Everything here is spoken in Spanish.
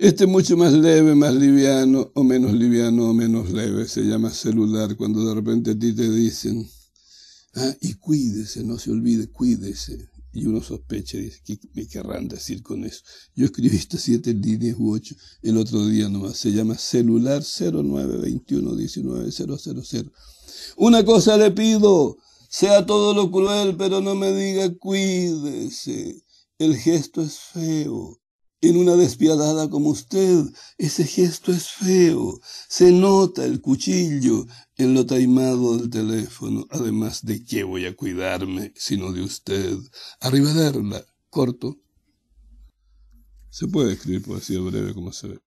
Este mucho más leve, más liviano, o menos liviano, o menos leve. Se llama celular cuando de repente a ti te dicen, ah, y cuídese, no se olvide, cuídese. Y uno sospecha, dice, ¿qué me querrán decir con eso? Yo escribí estas siete líneas u ocho el otro día nomás. Se llama celular 092119000. Una cosa le pido, sea todo lo cruel, pero no me diga cuídese. El gesto es feo en una despiadada como usted. Ese gesto es feo. Se nota el cuchillo en lo taimado del teléfono. Además, ¿de qué voy a cuidarme sino de usted? Arrivederla. Corto. Se puede escribir poesía breve como se ve.